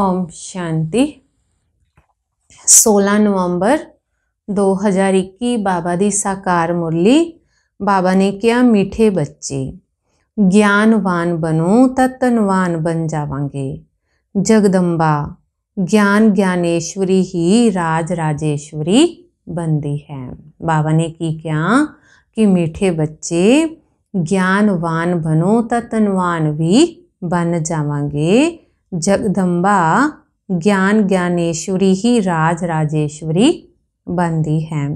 ओम शांति 16 नवंबर 2021 बाबा दी साकार मुरली बाबा ने किया मीठे बच्चे ज्ञानवान बनो तो तनवान बन जावांगे जगदम्बा ज्ञान ज्ञानेश्वरी ही राज राजेश्वरी बनती है बाबा ने की क्या कि मीठे बच्चे ज्ञानवान बनो तो तनवान भी बन जावांगे जगदम्बा ज्ञान ज्ञानेश्वरी ही राज राजेश्वरी ਬੰਦੀ ਹੈ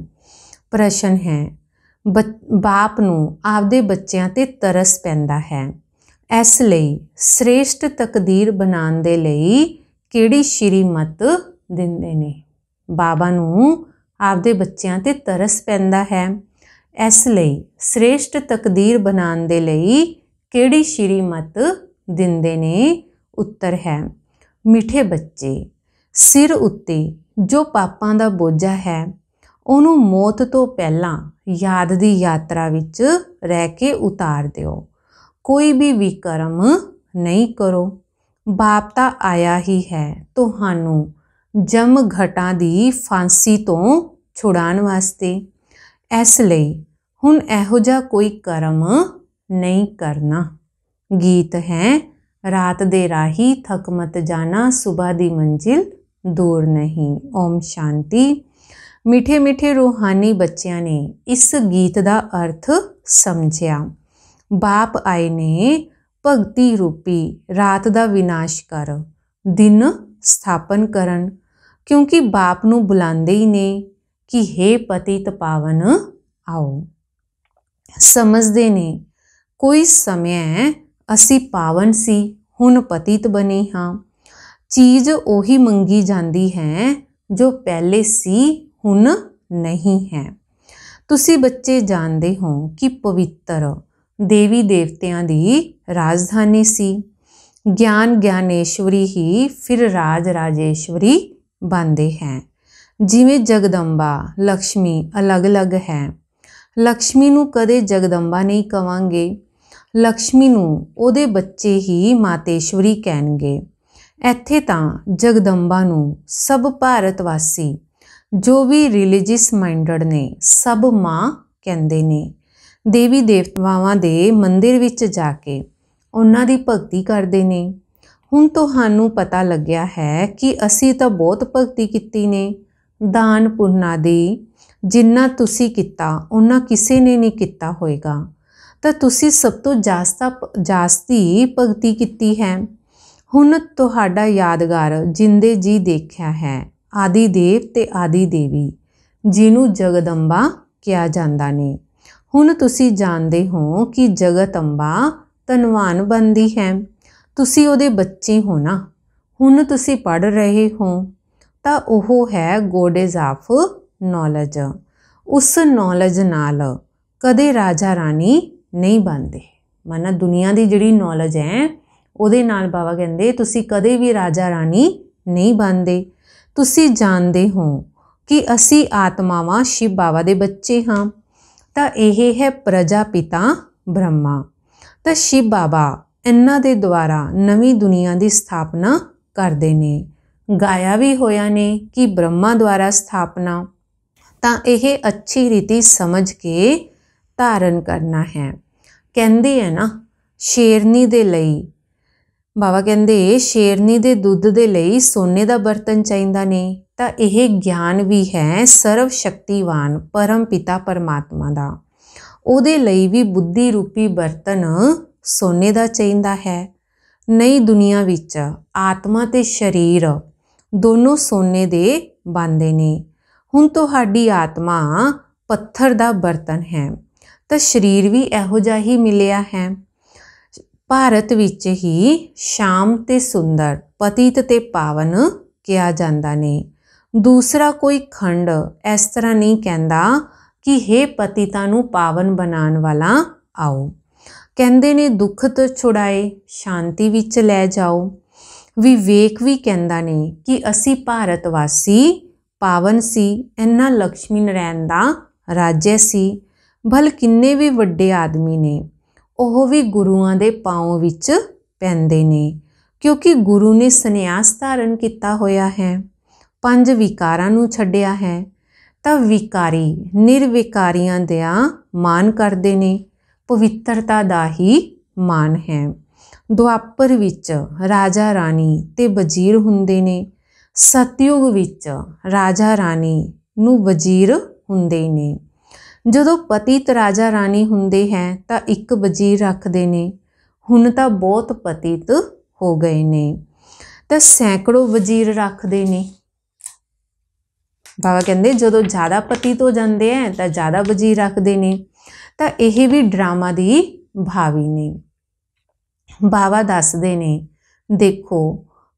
ਪ੍ਰਸ਼ਨ ਹੈ ਬਾਪ ਨੂੰ ਆਪਦੇ ਬੱਚਿਆਂ ਤੇ ਤਰਸ ਪੈਂਦਾ ਹੈ ਇਸ ਲਈ ਸ੍ਰੇਸ਼ਟ ਤਕਦੀਰ ਬਣਾਉਣ ਦੇ ਲਈ ਕਿਹੜੀ ਸ਼੍ਰੀਮਤ ਦਿੰਦੇ ਨੇ ਬਾਬਾ ਨੂੰ ਆਪਦੇ ਬੱਚਿਆਂ ਤੇ ਤਰਸ ਪੈਂਦਾ ਹੈ ਇਸ ਲਈ ਸ੍ਰੇਸ਼ਟ ਤਕਦੀਰ ਬਣਾਉਣ ਦੇ ਲਈ ਕਿਹੜੀ ਸ਼੍ਰੀਮਤ ਦਿੰਦੇ ਨੇ ਉੱਤਰ ਹੈ ਮਿੱਠੇ ਬੱਚੇ ਸਿਰ ਉੱਤੇ ਜੋ ਪਾਪਾਂ ਦਾ ਬੋਝਾ ਹੈ ਉਹਨੂੰ ਮੌਤ ਤੋਂ ਪਹਿਲਾਂ ਯਾਦ ਦੀ ਯਾਤਰਾ ਵਿੱਚ ਰਹਿ ਕੇ ਉਤਾਰ ਦਿਓ ਕੋਈ ਵੀ ਵਿਕਰਮ ਨਹੀਂ ਕਰੋ ਬਾਪ ਤਾਂ ਆਇਆ ਹੀ ਹੈ ਤੁਹਾਨੂੰ ਜਮ ਘਟਾਂ ਦੀ ਫਾਂਸੀ ਤੋਂ ਛੁਡਾਉਣ ਵਾਸਤੇ ਇਸ ਲਈ ਹੁਣ ਇਹੋ ਜਿਹਾ ਕੋਈ ਕਰਮ ਨਹੀਂ ਕਰਨਾ ਗੀਤ ਹੈ ਰਾਤ ਦੇ ਰਾਹੀ ਥਕ ਮਤ ਜਾਣਾ ਸਵੇਰ ਦੀ ਮੰਜ਼ਿਲ ਦੂਰ ਨਹੀਂ ਓਮ ਸ਼ਾਂਤੀ ਮਿੱਠੇ ਮਿੱਠੇ ਰੋਹਾਨੀ ਬੱਚਿਆਂ ਨੇ ਇਸ ਗੀਤ ਦਾ ਅਰਥ ਸਮਝਿਆ ਬਾਪ ਆਏ ਨੇ ਭਗਤੀ ਰੂਪੀ ਰਾਤ ਦਾ ਵਿਨਾਸ਼ ਕਰ ਦਿਨ ਸਥਾਪਨ ਕਰਨ ਕਿਉਂਕਿ ਬਾਪ ਨੂੰ ਬੁਲਾਉਂਦੇ ਹੀ ਨੇ ਕਿ हे ਪਤਿਤ ਪਾਵਨ ਆਓ ਸਮਝਦੇ ਨੇ ਕੋਈ ਸਮੇਂ ਅਸੀਂ ਪਾਵਨ ਸੀ ਹੁਣ ਪਤਿਤ ਬਨੇ ਹਾਂ ਚੀਜ਼ ਉਹੀ ਮੰਗੀ ਜਾਂਦੀ ਹੈ ਜੋ ਪਹਿਲੇ ਸੀ ਹੁਣ ਨਹੀਂ ਹੈ ਤੁਸੀਂ ਬੱਚੇ ਜਾਣਦੇ ਹੋ ਕਿ ਪਵਿੱਤਰ ਦੇਵੀ ਦੇਵਤਿਆਂ ਦੀ ਰਾਜਧਾਨੀ ਸੀ ਗਿਆਨ ਗਿਆਨੇਸ਼ਵਰੀ ਹੀ ਫਿਰ ਰਾਜ ਰਾਜੇਸ਼ਵਰੀ ਬਣਦੇ ਹੈ ਜਿਵੇਂ ਜਗਦੰਬਾ ਲక్ష్ਮੀ ਅਲੱਗ-ਅਲੱਗ ਹੈ ਲక్ష్ਮੀ ਨੂੰ ਕਦੇ ਜਗਦੰਬਾ ਨਹੀਂ ਕਵਾਂਗੇ ਲక్ష్ਮੀ ਨੂੰ ਉਹਦੇ ਬੱਚੇ ਹੀ ਮਾਤੇਸ਼ਵਰੀ ਕਹਿਣਗੇ ਇੱਥੇ ਤਾਂ ਜਗਦੰਬਾ ਨੂੰ ਸਭ ਭਾਰਤ ਵਾਸੀ ਜੋ ਵੀ ਰਿਲੀਜੀਅਸ ਮਾਈਂਡਡ ਨੇ ਸਭ ਮਾਂ ਕਹਿੰਦੇ ਨੇ ਦੇਵੀ ਦੇਵਤਾਵਾਂ ਦੇ ਮੰਦਿਰ ਵਿੱਚ ਜਾ ਕੇ ਉਹਨਾਂ ਦੀ ਭਗਤੀ ਕਰਦੇ ਨੇ ਹੁਣ ਤੁਹਾਨੂੰ ਪਤਾ ਲੱਗਿਆ ਹੈ ਕਿ ਅਸੀਂ ਤਾਂ ਬਹੁਤ ਭਗਤੀ ਕੀਤੀ ਨੇ ਦਾਨ ਪੁੰਨਾ ਦੀ ਜਿੰਨਾ ਤੁਸੀਂ ਕੀਤਾ ਉਹਨਾਂ ਕਿਸੇ ਨੇ ਨਹੀਂ ਕੀਤਾ ਹੋਏਗਾ ਤਾਂ ਤੁਸੀਂ ਸਭ ਤੋਂ ਜਾਸਤਾ ਜਾਸਤੀ ਭਗਤੀ ਕੀਤੀ ਹੈ ਹੁਣ ਤੁਹਾਡਾ ਯਾਦਗਾਰ ਜਿੰਦੇ ਜੀ ਦੇਖਿਆ ਹੈ ਆਦੀ ਦੇਵ ਤੇ ਆਦੀ ਦੇਵੀ ਜਿਹਨੂੰ ਜਗਦੰਬਾ ਕਿਹਾ ਜਾਂਦਾ ਨੇ ਹੁਣ ਤੁਸੀਂ ਜਾਣਦੇ ਹੋ ਕਿ ਜਗਤੰਬਾ ਤਨਵਾਨ ਧਨਵਾਨ ਬੰਦੀ ਹੈ ਤੁਸੀਂ ਉਹਦੇ ਬੱਚੇ ਹੋ ਨਾ ਹੁਣ ਤੁਸੀਂ ਪੜ ਰਹੇ ਹੋ ਤਾਂ ਉਹ ਹੈ ਗੋਡੇਜ਼ ਆਫ ਨੌਲੇਜ ਉਸ ਨੌਲੇਜ ਨਾਲ ਕਦੇ ਰਾਜਾ ਰਾਣੀ ਨਹੀਂ ਬਣਦੇ ਮਾਨਾ ਦੁਨੀਆ ਦੀ ਜਿਹੜੀ ਨੌਲੇਜ ਹੈ ਉਹਦੇ ਨਾਲ ਬਾਬਾ ਕਹਿੰਦੇ ਤੁਸੀਂ ਕਦੇ ਵੀ ਰਾਜਾ ਰਾਣੀ ਨਹੀਂ ਬਣਦੇ ਤੁਸੀਂ ਜਾਣਦੇ ਹੋ ਕਿ ਅਸੀਂ ਆਤਮਾਵਾਂ ਸ਼ਿਵ ਬਾਬਾ ਦੇ ਬੱਚੇ ਹਾਂ ਤਾਂ ਇਹ ਹੈ ਪ੍ਰਜਾ ਪਿਤਾ ਬ੍ਰਹਮਾ ਤਾਂ ਸ਼ਿਵ ਬਾਬਾ ਇਹਨਾਂ ਦੇ ਦੁਆਰਾ ਨਵੀਂ ਦੁਨੀਆ ਦੀ ਸਥਾਪਨਾ ਕਰਦੇ ਨੇ ਗਾਇਆ ਵੀ ਹੋਇਆ ਨੇ ਕਿ ਬ੍ਰਹਮਾ ਦੁਆਰਾ ਸਥਾਪਨਾ ਤਾਂ ਇਹ ਅੱਛੀ ਰੀਤੀ ਸਮਝ ਕੇ ਧਾਰਨ ਕਰਨਾ ਹੈ ਕਹਿੰਦੇ ਆ ਨਾ ਸ਼ੇਰਨੀ ਦੇ ਲਈ ਬਾਬਾ ਕਹਿੰਦੇ ਸ਼ੇਰਨੀ ਦੇ ਦੁੱਧ ਦੇ ਲਈ ਸੋਨੇ ਦਾ ਬਰਤਨ ਚਾਹੀਦਾ ਨਹੀਂ ਤਾਂ ਇਹ ਗਿਆਨ ਵੀ ਹੈ ਸਰਵ ਸ਼ਕਤੀਵਾਨ ਪਰਮ ਪਿਤਾ ਪਰਮਾਤਮਾ ਦਾ ਉਹਦੇ ਲਈ ਵੀ ਬੁੱਧੀ ਰੂਪੀ ਬਰਤਨ ਸੋਨੇ ਦਾ ਚਾਹੀਦਾ ਹੈ ਨਈ ਦੁਨੀਆ ਵਿੱਚ ਆਤਮਾ ਤੇ ਸਰੀਰ ਦੋਨੋਂ ਸੋਨੇ ਦੇ ਬੰਦੇ ਨੇ ਹੁਣ ਤੁਹਾਡੀ ਆਤਮਾ ਪੱਥਰ ਦਾ ਬਰਤਨ ਹੈ ਤਾਂ ਸਰੀਰ ਵੀ ਇਹੋ ਜਿਹਾ ਹੀ ਮਿਲਿਆ ਹੈ ਭਾਰਤ ਵਿੱਚ ਹੀ ਸ਼ਾਮ ਤੇ ਸੁੰਦਰ ਪਤਿਤ ਤੇ ਪਾਵਨ ਕਿਹਾ ਜਾਂਦਾ ਨੇ ਦੂਸਰਾ ਕੋਈ ਖੰਡ ਇਸ ਤਰ੍ਹਾਂ ਨਹੀਂ ਕਹਿੰਦਾ ਕਿ हे ਪਤਿਤਾ ਨੂੰ ਪਾਵਨ ਬਣਾਉਣ ਵਾਲਾ ਆਓ ਕਹਿੰਦੇ ਨੇ ਦੁੱਖ ਤੋਂ ਛੁਡਾਏ ਸ਼ਾਂਤੀ ਵਿੱਚ ਲੈ ਜਾਓ ਵਿਵੇਕ ਵੀ ਕਹਿੰਦਾ ਨੇ ਕਿ ਅਸੀਂ ਭਾਰਤ ਵਾਸੀ ਪਾਵਨ ਸੀ ਇੰਨਾ ਲక్ష్ਮੀ ਨਰੈਣ ਦਾ ਰਾਜ ਸੀ ਭਲ ਕਿੰਨੇ ਵੀ ਵੱਡੇ ਆਦਮੀ ਨੇ ਉਹ ਵੀ ਗੁਰੂਆਂ ਦੇ ਪਾਉ ਵਿੱਚ ਪੈਂਦੇ ਨੇ ਕਿਉਂਕਿ ਗੁਰੂ ਨੇ ਸੰਨਿਆਸ ਧਾਰਨ ਕੀਤਾ ਹੋਇਆ ਹੈ ਪੰਜ ਵਿਕਾਰਾਂ ਨੂੰ ਛੱਡਿਆ ਹੈ ਤਾਂ ਵਿਕਾਰੀ ਨਿਰਵਿਕਾਰੀਆਂ ਦਾ ਮਾਨ ਕਰਦੇ ਨੇ ਪਵਿੱਤਰਤਾ ਦਾ ਹੀ ਮਾਨ ਹੈ ਦੁਆਪਰ ਵਿੱਚ ਰਾਜਾ ਰਾਣੀ ਤੇ ਵਜ਼ੀਰ ਹੁੰਦੇ ਨੇ ਸਤਯੁਗ ਵਿੱਚ ਰਾਜਾ ਰਾਣੀ ਨੂੰ ਵਜ਼ੀਰ ਹੁੰਦੇ ਨੇ ਜਦੋਂ ਪਤੀ ਰਾਜਾ ਰਾਣੀ ਹੁੰਦੇ ਹੈ ਤਾਂ ਇੱਕ ਵਜ਼ੀਰ ਰੱਖਦੇ ਨੇ ਹੁਣ ਤਾਂ ਬਹੁਤ ਪਤੀਤ ਹੋ ਗਏ ਨੇ ਤਾਂ ਸੈਂਕੜੋ ਵਜ਼ੀਰ ਰੱਖਦੇ ਨੇ ਬਾਬਾ ਕਹਿੰਦੇ ਜਦੋਂ ਜ਼ਿਆਦਾ ਪਤੀਤ ਹੋ ਜਾਂਦੇ ਐ ਤਾਂ ਜ਼ਿਆਦਾ ਵਜ਼ੀਰ ਰੱਖਦੇ ਨੇ ਤਾਂ ਇਹ ਵੀ ਡਰਾਮਾ ਦੀ ਭਾਵੀ ਨੇ ਬਾਬਾ ਦੱਸਦੇ ਨੇ ਦੇਖੋ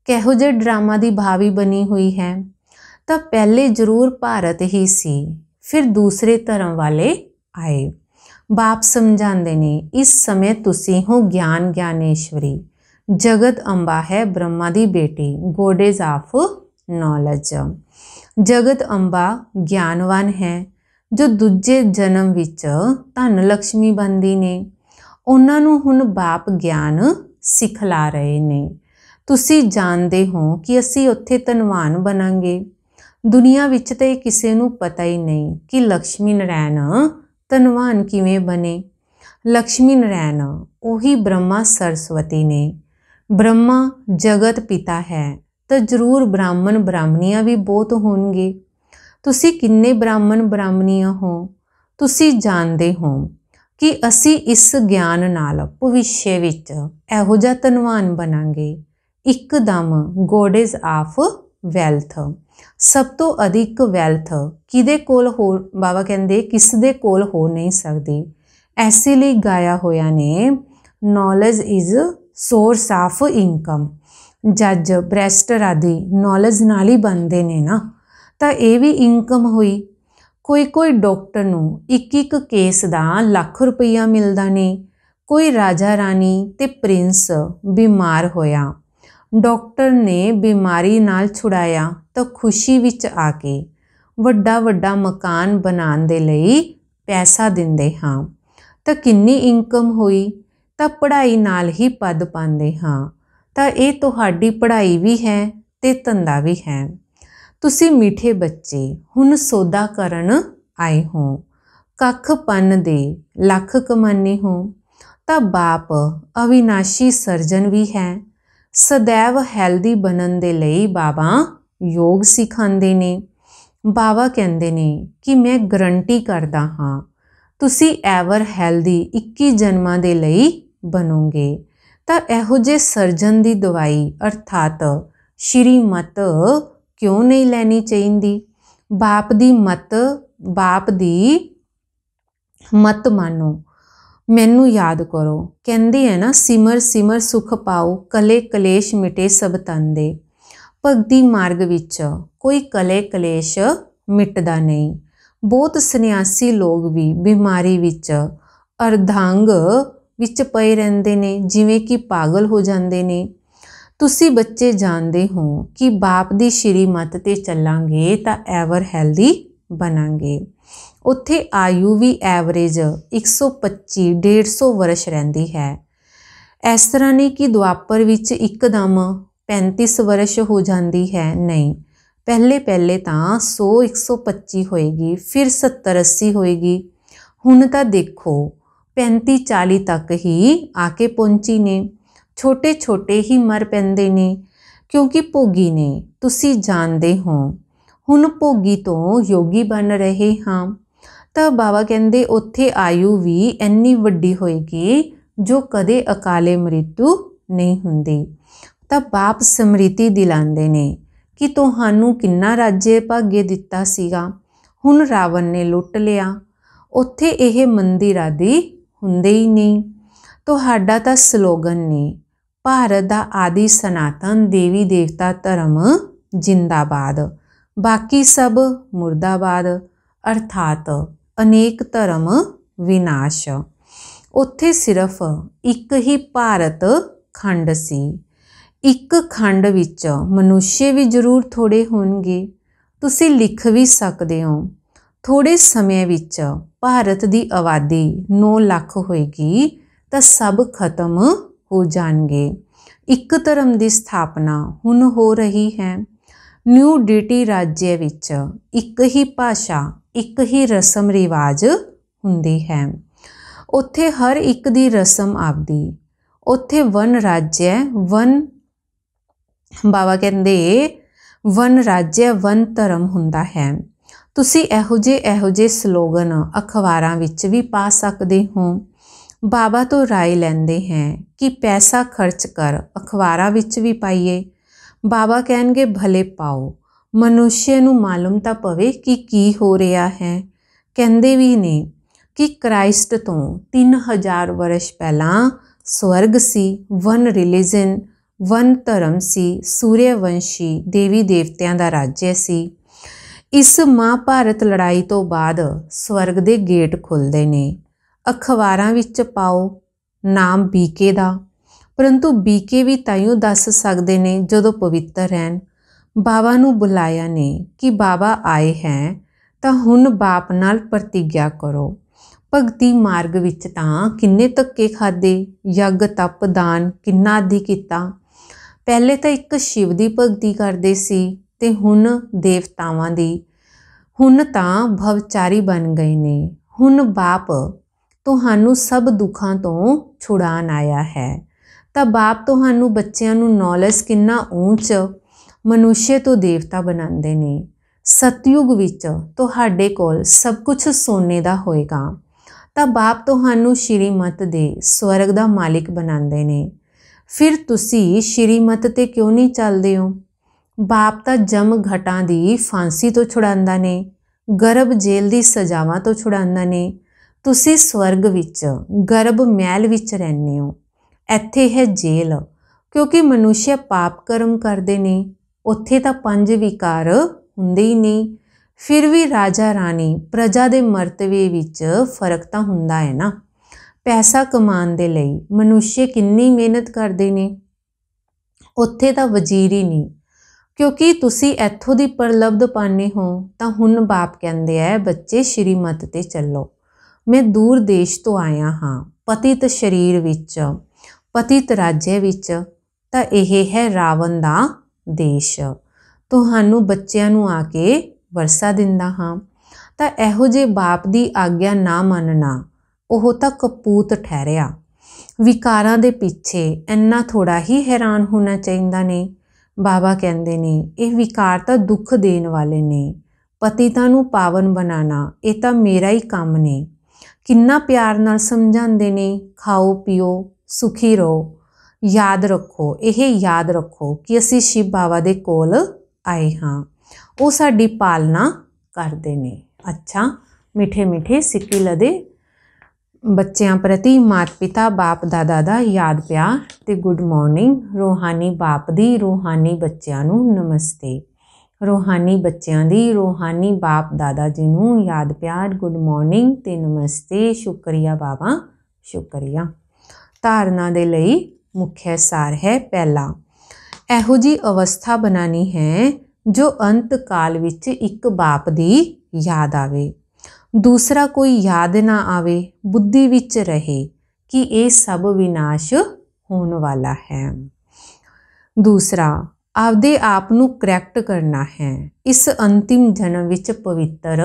ਕਿਹੋ ਜਿਹਾ ਡਰਾਮਾ ਦੀ ਭਾਵੀ ਬਣੀ ਹੋਈ ਹੈ ਤਾਂ ਪਹਿਲੇ ਜ਼ਰੂਰ ਭਾਰਤ ਹੀ ਸੀ ਫਿਰ ਦੂਸਰੇ ਧਰਮ ਵਾਲੇ ਆਏ ਬਾਪ ਸਮਝਾਉਂਦੇ ਨੇ ਇਸ ਸਮੇਂ ਤੁਸੀਂ ਹੋ ਗਿਆਨ ਗਿਆਨੇਸ਼ਵਰੀ ਜਗਤ ਅੰਬਾ ਹੈ ਬ੍ਰਹਮਾ ਦੀ ਬੇਟੀ ਗੋਡੇਜ਼ ਆਫ ਨੌਲੇਜ ਜਗਤ ਅੰਬਾ ਗਿਆਨਵਾਨ ਹੈ ਜੋ ਦੂਜੇ ਜਨਮ ਵਿੱਚ ਧਨ ਲక్ష్ਮੀ ਬੰਦੀ ਨੇ ਉਹਨਾਂ ਨੂੰ ਹੁਣ ਬਾਪ ਗਿਆਨ ਸਿਖਲਾ ਰਹੇ ਨੇ ਤੁਸੀਂ ਜਾਣਦੇ ਹੋ ਕਿ ਅਸੀਂ ਉੱਥੇ ਧਨਵਾਨ ਬਣਾਂਗੇ ਦੁਨੀਆ ਵਿੱਚ ਤੇ ਕਿਸੇ ਨੂੰ ਪਤਾ ਹੀ ਨਹੀਂ ਕਿ ਲక్ష్ਮੀ ਨਾਰਾਇਣ ਧਨਵਾਨ ਕਿਵੇਂ ਬਣੇ ਲక్ష్ਮੀ ਨਾਰਾਇਣ ਉਹੀ ਬ੍ਰਹਮਾ ਸਰਸਵਤੀ ਨੇ ਬ੍ਰਹਮਾ ਜਗਤ ਪਿਤਾ ਹੈ ਤਾਂ ਜ਼ਰੂਰ ਬ੍ਰਾਹਮਣ ਬ੍ਰਾਹਮਣੀਆਂ ਵੀ ਬਹੁਤ ਹੋਣਗੇ ਤੁਸੀਂ ਕਿੰਨੇ ਬ੍ਰਾਹਮਣ ਬ੍ਰਾਹਮਣੀਆਂ ਹੋ ਤੁਸੀਂ ਜਾਣਦੇ ਹੋ ਕਿ ਅਸੀਂ ਇਸ ਗਿਆਨ ਨਾਲ ਭਵਿੱਖ ਵਿੱਚ ਇਹੋ ਜਿਹਾ ਧਨਵਾਨ ਬਣਾਂਗੇ ਇੱਕਦਮ ਇਜ਼ ਆਫ ਵੈਲਥ ਸਭ ਤੋਂ ਅਧਿਕ ਵੈਲਥ ਕਿਦੇ ਕੋਲ ਹੋ ਬਾਬਾ ਕਹਿੰਦੇ ਕਿਸ ਦੇ ਕੋਲ ਹੋ ਨਹੀਂ ਸਕਦੀ ਐਸੇ ਲਈ ਗਾਇਆ ਹੋਇਆ ਨੇ knowledge is source of income ਜੱਜ ਬ੍ਰੈਸਟਰ ਆਦਿ ਨੌਲੇਜ ਨਾਲ ਹੀ ਬੰਦੇ ਨੇ ਨਾ ਤਾਂ ਇਹ ਵੀ ਇਨਕਮ ਹੋਈ ਕੋਈ ਕੋਈ ਡਾਕਟਰ ਨੂੰ ਇੱਕ ਇੱਕ ਕੇਸ ਦਾ ਲੱਖ ਰੁਪਈਆ ਮਿਲਦਾ ਨੇ ਕੋਈ ਰਾਜਾ ਰਾਣੀ ਤੇ ਪ੍ਰਿੰਸ ਬਿਮਾਰ ਹੋਇਆ ਡਾਕਟਰ ਨੇ ਬਿਮਾਰੀ ਨਾਲ ਛੁੜਾਇਆ ਤਾਂ ਖੁਸ਼ੀ ਵਿੱਚ ਆ ਕੇ ਵੱਡਾ ਵੱਡਾ ਮਕਾਨ ਬਣਾਉਣ ਦੇ ਲਈ ਪੈਸਾ ਦਿੰਦੇ ਹਾਂ ਤਾਂ ਕਿੰਨੀ ਇਨਕਮ ਹੋਈ ਤਾਂ ਪੜ੍ਹਾਈ ਨਾਲ ਹੀ ਪਦ ਪਾਉਂਦੇ ਹਾਂ ਤਾਂ ਇਹ ਤੁਹਾਡੀ ਪੜ੍ਹਾਈ ਵੀ ਹੈ ਤੇ ਧੰਦਾ ਵੀ ਹੈ ਤੁਸੀਂ ਮਿੱਠੇ ਬੱਚੇ ਹੁਣ ਸੌਦਾ ਕਰਨ ਆਏ ਹੋ ਕੱਖ ਪੰਨ ਦੇ ਲੱਖ ਕਮਾਨੇ ਹੋ ਤਾਂ ਬਾਪ ਅਵਿਨਾਸ਼ੀ ਸਰਜਨ ਵੀ ਹੈ ਸਦੈਵ ਹੈਲਦੀ ਬਣਨ ਦੇ ਲਈ ਬਾਬਾ ਯੋਗ ਸਿਖਾਉਂਦੇ ਨੇ ਬਾਬਾ ਕਹਿੰਦੇ ਨੇ ਕਿ ਮੈਂ ਗਰੰਟੀ ਕਰਦਾ ਹਾਂ ਤੁਸੀਂ ਐਵਰ ਹੈਲਦੀ 21 ਜਨਮਾਂ ਦੇ ਲਈ ਬਣੋਗੇ ਤਾਂ ਇਹੋ ਜੇ ਸਰਜਨ ਦੀ ਦਵਾਈ ਅਰਥਾਤ ਸ਼੍ਰੀ ਮਤ ਕਿਉਂ ਨਹੀਂ ਲੈਣੀ ਚਾਹੀਦੀ ਬਾਪ ਦੀ ਮਤ ਬਾਪ ਦੀ ਮਤ ਮੰਨੋ ਮੈਨੂੰ ਯਾਦ ਕਰੋ ਕਹਿੰਦੀ ਹੈ ਨਾ ਸਿਮਰ ਸਿਮਰ ਸੁਖ ਪਾਓ ਕਲੇ ਕਲੇਸ਼ ਮਿਟੇ ਸਭ ਤਨ ਦੇ ਭਗਤੀ ਮਾਰਗ ਵਿੱਚ ਕੋਈ ਕਲੇ ਕਲੇਸ਼ ਮਿਟਦਾ ਨਹੀਂ ਬਹੁਤ ਸੰਨਿਆਸੀ ਲੋਕ ਵੀ ਬਿਮਾਰੀ ਵਿੱਚ ਅਰਧੰਗ ਵਿੱਚ ਪਏ ਰਹਿੰਦੇ ਨੇ ਜਿਵੇਂ ਕਿ ਪਾਗਲ ਹੋ ਜਾਂਦੇ ਨੇ ਤੁਸੀਂ ਬੱਚੇ ਜਾਣਦੇ ਹੋ ਕਿ ਬਾਪ ਦੀ ਸ਼੍ਰੀਮਤ ਤੇ ਚੱਲਾਂਗੇ ਤਾਂ ਐਵਰ ਹੈਲਦੀ ਬਣਾਂਗੇ ਉੱਥੇ ਆਯੂ ਵੀ ਐਵਰੇਜ 125 150 ਵਰਸ਼ ਰਹਿੰਦੀ ਹੈ ਇਸ ਤਰ੍ਹਾਂ ਨਹੀਂ ਕਿ ਦੁਆਪਰ ਵਿੱਚ ਇੱਕਦਮ 35 ਵਰਸ਼ ਹੋ ਜਾਂਦੀ ਹੈ ਨਹੀਂ ਪਹਿਲੇ ਪਹਿਲੇ ਤਾਂ 100 125 ਹੋਏਗੀ ਫਿਰ 70 80 ਹੋਏਗੀ ਹੁਣ ਤਾਂ ਦੇਖੋ 35 40 ਤੱਕ ਹੀ ਆ ਕੇ ਪਹੁੰਚੀ ਨੇ ਛੋਟੇ ਛੋਟੇ ਹੀ ਮਰ ਪੈਂਦੇ ਨੇ ਕਿਉਂਕਿ ਭੋਗੀ ਨੇ ਤੁਸੀਂ ਜਾਣਦੇ ਹੋ ਹੁਣ ਭੋਗੀ ਤੋਂ ਯੋਗੀ ਬਣ ਰਹੇ ਹਾਂ ਤਾਂ ਬਾਬਾ ਕਹਿੰਦੇ ਉੱਥੇ ਆਯੂ ਵੀ ਇੰਨੀ ਵੱਡੀ ਹੋਏਗੀ ਜੋ ਕਦੇ ਅਕਾਲੇ ਮ੍ਰਿਤੂ ਨਹੀਂ ਹੁੰਦੀ ਤਾਂ ਬਾਪ ਸਮ੍ਰਿਤੀ ਦਿਲਾਉਂਦੇ ਨੇ ਕਿ ਤੁਹਾਨੂੰ ਕਿੰਨਾ ਰਾਜੇ ਭਾਗੇ ਦਿੱਤਾ ਸੀਗਾ ਹੁਣ ਰਾਵਣ ਨੇ ਲੁੱਟ ਲਿਆ ਉੱਥੇ ਇਹ ਮੰਦਿਰ ਆਦੀ ਹੁੰਦੇ ਹੀ ਨਹੀਂ ਤੁਹਾਡਾ ਤਾਂ ਸਲੋਗਨ ਨੇ ਭਾਰਤ ਦਾ ਆਦਿ ਸਨਾਤਨ ਦੇਵੀ ਦੇਵਤਾ ਧਰਮ ਜਿੰਦਾਬਾਦ ਬਾਕੀ ਸਭ ਮੁਰਦਾਬਾਦ ਅਰਥਾਤ ਅਨੇਕ ਧਰਮ ਵਿਨਾਸ਼ ਉੱਥੇ ਸਿਰਫ ਇੱਕ ਹੀ ਭਾਰਤ ਖੰਡ ਸੀ ਇੱਕ ਖੰਡ ਵਿੱਚ ਮਨੁੱਸ਼ੇ ਵੀ ਜ਼ਰੂਰ ਥੋੜੇ ਹੋਣਗੇ ਤੁਸੀਂ ਲਿਖ ਵੀ ਸਕਦੇ ਹੋ ਥੋੜੇ ਸਮੇਂ ਵਿੱਚ ਭਾਰਤ ਦੀ ਆਬਾਦੀ 9 ਲੱਖ ਹੋਏਗੀ ਤਾਂ ਸਭ ਖਤਮ ਹੋ ਜਾਣਗੇ ਇੱਕ ਧਰਮ ਦੀ ਸਥਾਪਨਾ ਹੁਣ ਹੋ ਰਹੀ ਹੈ ਨਿਊ ਡਿਟੀ ਰਾਜ ਵਿੱਚ ਇੱਕ ਹੀ ਭਾਸ਼ਾ ਇੱਕ ਹੀ ਰਸਮ ਰਿਵਾਜ ਹੁੰਦੀ ਹੈ ਉੱਥੇ ਹਰ ਇੱਕ ਦੀ ਰਸਮ ਆਪਦੀ ਉੱਥੇ ਵਨ ਰਾਜ ਹੈ ਵਨ ਬਾਬਾ ਕਹਿੰਦੇ ਵਨ ਰਾਜ ਵਨ ਧਰਮ ਹੁੰਦਾ ਹੈ ਤੁਸੀਂ ਇਹੋ ਜੇ ਇਹੋ ਜੇ ਸਲੋਗਨ ਅਖਬਾਰਾਂ ਵਿੱਚ ਵੀ ਪਾ ਸਕਦੇ ਹੋ ਬਾਬਾ ਤੋਂ رائے ਲੈਂਦੇ ਹੈ ਕਿ ਪੈਸਾ ਖਰਚ ਕਰ ਅਖਬਾਰਾਂ ਵਿੱਚ ਵੀ ਪਾਈਏ ਬਾਬਾ ਕਹਿਣਗੇ ਭਲੇ ਪਾਓ ਮਨੁਸ਼ਯ ਨੂੰ ਮਾਲੂਮ ਤਾਂ ਪਵੇ ਕਿ ਕੀ ਹੋ ਰਿਹਾ ਹੈ ਕਹਿੰਦੇ ਵੀ ਨੇ ਕਿ ਕ੍ਰਾਈਸਟ ਤੋਂ 3000 ਵਰਸ਼ ਪਹਿਲਾਂ ਸਵਰਗ ਸੀ ਵਨ ਰਿਲੀਜਨ ਵਨ ਧਰਮ ਸੀ ਸੂਰਯਵੰਸ਼ੀ ਦੇਵੀ ਦੇਵਤਿਆਂ ਦਾ ਰਾਜ ਸੀ ਇਸ ਮਹਾਭਾਰਤ ਲੜਾਈ ਤੋਂ ਬਾਅਦ ਸਵਰਗ ਦੇ ਗੇਟ ਖੁੱਲਦੇ ਨੇ ਅਖਬਾਰਾਂ ਵਿੱਚ ਪਾਓ ਨਾਮ ਬੀਕੇ ਦਾ ਪਰੰਤੂ ਬੀਕੇ ਵੀ ਤਾਈਓ ਦੱਸ ਸਕਦੇ ਨੇ ਜਦੋਂ ਪਵਿੱਤਰ ਰਹਿਣ ਬਾਬਾ ਨੂੰ ਬੁਲਾਇਆ ਨੇ ਕਿ ਬਾਬਾ ਆਏ ਹੈ ਤਾਂ ਹੁਣ ਬਾਪ ਨਾਲ ਪ੍ਰਤੀਗਿਆ ਕਰੋ ਭਗਤੀ ਮਾਰਗ ਵਿੱਚ ਤਾਂ ਕਿੰਨੇ ਤੱਕੇ ਖਾਦੇ ਯੱਗ ਤਪ ਦਾਨ ਕਿੰਨਾ ਦੀ ਕੀਤਾ ਪਹਿਲੇ ਤਾਂ ਇੱਕ ਸ਼ਿਵ ਦੀ ਭਗਤੀ ਕਰਦੇ ਸੀ ਤੇ ਹੁਣ ਦੇਵਤਾਵਾਂ ਦੀ ਹੁਣ ਤਾਂ ਭਵਚਾਰੀ ਬਣ ਗਏ ਨੇ ਹੁਣ ਬਾਪ ਤੁਹਾਨੂੰ ਸਭ ਦੁੱਖਾਂ ਤੋਂ ਛੁਡਾਣ ਆਇਆ ਹੈ ਤਾਂ ਬਾਪ ਤੁਹਾਨੂੰ ਬੱਚਿਆਂ ਨੂੰ ਨੌਲੇਜ ਕਿੰਨਾ ਉੱਚ ਮਨੁਸ਼ਯ ਤੋਂ ਦੇਵਤਾ ਬਣਾਉਂਦੇ ਨੇ ਸਤਯੁਗ ਵਿੱਚ ਤੁਹਾਡੇ ਕੋਲ ਸਭ ਕੁਝ ਸੋਨੇ ਦਾ ਹੋਏਗਾ ਤਾਂ ਬਾਪ ਤੁਹਾਨੂੰ ਸ਼੍ਰੀਮਤ ਦੇ ਸਵਰਗ ਦਾ ਮਾਲਿਕ ਬਣਾਉਂਦੇ ਨੇ ਫਿਰ ਤੁਸੀਂ ਸ਼੍ਰੀਮਤ ਤੇ ਕਿਉਂ ਨਹੀਂ ਚੱਲਦੇ ਹੋ ਬਾਪ ਤਾਂ ਜਮ ਘਟਾਂ ਦੀ ਫਾਂਸੀ ਤੋਂ ਛੁਡਾਉਂਦਾ ਨੇ ਗਰਭ ਜੇਲ੍ਹ ਦੀ ਸਜ਼ਾਵਾਂ ਤੋਂ ਛੁਡਾਉਂਦਾ ਨੇ ਤੁਸੀਂ ਸਵਰਗ ਵਿੱਚ ਗਰਭ ਮਹਿਲ ਵਿੱਚ ਰਹਿੰਦੇ ਹੋ ਇੱਥੇ ਹੈ ਜੇਲ੍ਹ ਕਿਉਂਕਿ ਮਨੁਸ਼ਯ ਪਾਪ ਕਰਮ ਕਰਦੇ ਨੇ ਉੱਥੇ ਤਾਂ ਪੰਜ ਵਿਕਾਰ ਹੁੰਦੇ ਹੀ ਨਹੀਂ ਫਿਰ ਵੀ ਰਾਜਾ ਰਾਣੀ ਪ੍ਰਜਾ ਦੇ ਮਰਤਵੇ ਵਿੱਚ ਫਰਕ ਤਾਂ ਹੁੰਦਾ ਹੈ ਨਾ ਪੈਸਾ ਕਮਾਉਣ ਦੇ ਲਈ ਮਨੁੱਖੇ ਕਿੰਨੀ ਮਿਹਨਤ ਕਰਦੇ ਨੇ ਉੱਥੇ ਤਾਂ ਵਜ਼ੀਰ ਹੀ ਨਹੀਂ ਕਿਉਂਕਿ ਤੁਸੀਂ ਇੱਥੋਂ ਦੀ ਪਰਲਬਧ ਪਾਣੇ ਹੋ ਤਾਂ ਹੁਣ ਬਾਪ ਕਹਿੰਦੇ ਐ ਬੱਚੇ ਸ਼੍ਰੀਮਤ ਤੇ ਚੱਲੋ ਮੈਂ ਦੂਰ ਦੇਸ਼ ਤੋਂ ਆਇਆ ਹਾਂ ਪਤਿਤ ਸ਼ਰੀਰ ਵਿੱਚ ਪਤਿਤ ਰਾਜੇ ਵਿੱਚ ਤਾਂ ਇਹ ਹੈ ਰਾਵਣ ਦਾ ਦੇਸ਼ ਤੁਹਾਨੂੰ ਬੱਚਿਆਂ ਨੂੰ ਆ ਕੇ ਵਰਸਾ ਦਿੰਦਾ ਹਾਂ ਤਾਂ ਇਹੋ ਜੇ ਬਾਪ ਦੀ ਆਗਿਆ ਨਾ ਮੰਨਣਾ ਉਹ ਤਾਂ ਕਪੂਤ ਠਹਿਰਿਆ ਵਿਕਾਰਾਂ ਦੇ ਪਿੱਛੇ ਇੰਨਾ ਥੋੜਾ ਹੀ ਹੈਰਾਨ ਹੋਣਾ ਚਾਹੀਦਾ ਨੇ ਬਾਬਾ ਕਹਿੰਦੇ ਨੇ ਇਹ ਵਿਕਾਰ ਤਾਂ ਦੁੱਖ ਦੇਣ ਵਾਲੇ ਨੇ ਤਾਂ ਨੂੰ ਪਾਵਨ ਬਣਾਣਾ ਇਹ ਤਾਂ ਮੇਰਾ ਹੀ ਕੰਮ ਨੇ ਕਿੰਨਾ ਪਿਆਰ ਨਾਲ ਸਮਝਾਉਂਦੇ ਨੇ ਖਾਓ ਪੀਓ ਸੁਖੀ ਰਹੋ ਯਾਦ ਰੱਖੋ ਇਹ ਯਾਦ ਰੱਖੋ ਕਿ ਅਸੀਂ ਸ਼ਿਵ ਬਾਬਾ ਦੇ ਕੋਲ ਆਏ ਹਾਂ ਉਹ ਸਾਡੀ ਪਾਲਣਾ ਕਰਦੇ ਨੇ ਅੱਛਾ ਮਿੱਠੇ ਮਿੱਠੇ ਸਿੱਕੇ ਲਦੇ ਬੱਚਿਆਂ ਪ੍ਰਤੀ ਮਾਤ-ਪਿਤਾ ਬਾਪ-ਦਾਦਾ ਦਾ ਯਾਦ ਪਿਆਰ ਤੇ ਗੁੱਡ ਮਾਰਨਿੰਗ ਰੋਹਾਨੀ ਬਾਪ ਦੀ ਰੋਹਾਨੀ ਬੱਚਿਆਂ ਨੂੰ ਨਮਸਤੇ ਰੋਹਾਨੀ ਬੱਚਿਆਂ ਦੀ ਰੋਹਾਨੀ ਬਾਪ ਦਾਦਾ ਜੀ ਨੂੰ ਯਾਦ ਪਿਆਰ ਗੁੱਡ ਮਾਰਨਿੰਗ ਤੇ ਨਮਸਤੇ ਸ਼ੁਕਰੀਆ ਬਾਬਾ ਸ਼ੁਕਰੀਆ ਧਾਰਨਾ ਦੇ ਲਈ ਮੁੱਖ ਸਾਰ ਹੈ ਪਹਿਲਾ ਇਹੋ ਜੀ ਅਵਸਥਾ ਬਣਾਣੀ ਹੈ ਜੋ ਅੰਤ ਕਾਲ ਵਿੱਚ ਇੱਕ ਬਾਪ ਦੀ ਯਾਦ ਆਵੇ ਦੂਸਰਾ ਕੋਈ ਯਾਦ ਨਾ ਆਵੇ ਬੁੱਧੀ ਵਿੱਚ ਰਹੇ ਕਿ ਇਹ ਸਭ ਵਿਨਾਸ਼ ਹੋਣ ਵਾਲਾ ਹੈ ਦੂਸਰਾ ਆਪਦੇ ਆਪ ਨੂੰ ਕਰੈਕਟ ਕਰਨਾ ਹੈ ਇਸ ਅੰਤਿਮ ਜਨਮ ਵਿੱਚ ਪਵਿੱਤਰ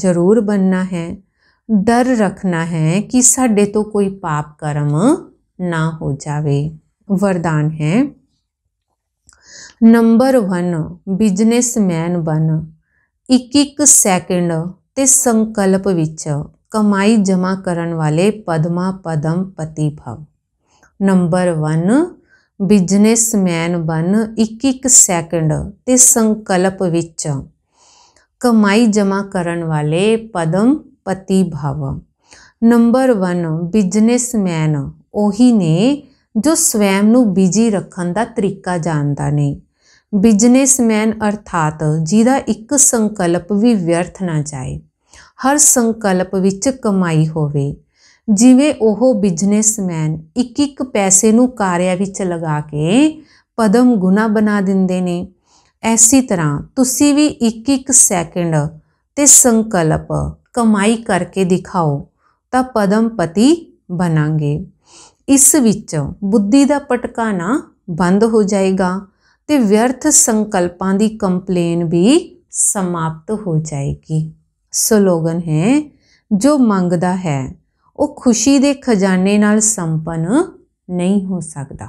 ਜ਼ਰੂਰ ਬੰਨਣਾ ਹੈ ਡਰ ਰੱਖਣਾ ਹੈ ਕਿ ਸਾਡੇ ਤੋਂ ਕੋਈ ਪਾਪ ਕਰਮ ना हो जाए वरदान है नंबर वन बिजनेसमैन बन एक एक सैकेंड ते संकल्प कमाई जमा करन वाले पदमा पदम पति भव नंबर वन बिजनेसमैन बन एक एक सैकेंड ते संकल्प कमाई जमा करन वाले पदम पति भव नंबर वन बिजनेसमैन ਉਹੀ ਨੇ ਜੋ ਸਵੈਮ ਨੂੰ ਬਿਜੀ ਰੱਖਣ ਦਾ ਤਰੀਕਾ ਜਾਣਦਾ ਨਹੀਂ ਬਿਜ਼ਨਸਮੈਨ ਅਰਥਾਤ ਜਿਹਦਾ ਇੱਕ ਸੰਕਲਪ ਵੀ ਵਿਅਰਥ ਨਾ ਜਾਏ ਹਰ ਸੰਕਲਪ ਵਿੱਚ ਕਮਾਈ ਹੋਵੇ ਜਿਵੇਂ ਉਹ ਬਿਜ਼ਨਸਮੈਨ ਇੱਕ ਇੱਕ ਪੈਸੇ ਨੂੰ ਕਾਰਿਆ ਵਿੱਚ ਲਗਾ ਕੇ ਪਦਮ ਗੁਣਾ ਬਣਾ ਦਿੰਦੇ ਨੇ ਐਸੀ ਤਰ੍ਹਾਂ ਤੁਸੀਂ ਵੀ ਇੱਕ ਇੱਕ ਸੈਕਿੰਡ ਤੇ ਸੰਕਲਪ ਕਮਾਈ ਕਰਕੇ ਦਿਖਾਓ ਤਾਂ ਪਦਮਪਤੀ ਬਣਾਂਗੇ ਇਸ ਵਿੱਚ ਬੁੱਧੀ ਦਾ ਪਟਕਾਣਾ ਬੰਦ ਹੋ ਜਾਏਗਾ ਤੇ ਵਿਅਰਥ ਸੰਕਲਪਾਂ ਦੀ ਕੰਪਲੇਨ ਵੀ ਸਮਾਪਤ ਹੋ ਜਾਏਗੀ ਸਲੋਗਨ ਹੈ ਜੋ ਮੰਗਦਾ ਹੈ ਉਹ ਖੁਸ਼ੀ ਦੇ ਖਜ਼ਾਨੇ ਨਾਲ ਸੰਪਨ ਨਹੀਂ ਹੋ ਸਕਦਾ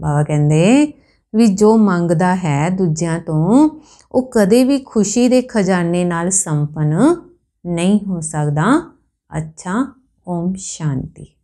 ਬਾਬਾ ਕਹਿੰਦੇ ਵੀ ਜੋ ਮੰਗਦਾ ਹੈ ਦੂਜਿਆਂ ਤੋਂ ਉਹ ਕਦੇ ਵੀ ਖੁਸ਼ੀ ਦੇ ਖਜ਼ਾਨੇ ਨਾਲ ਸੰਪਨ ਨਹੀਂ ਹੋ ਸਕਦਾ ਅੱਛਾ ਓਮ ਸ਼ਾਂਤੀ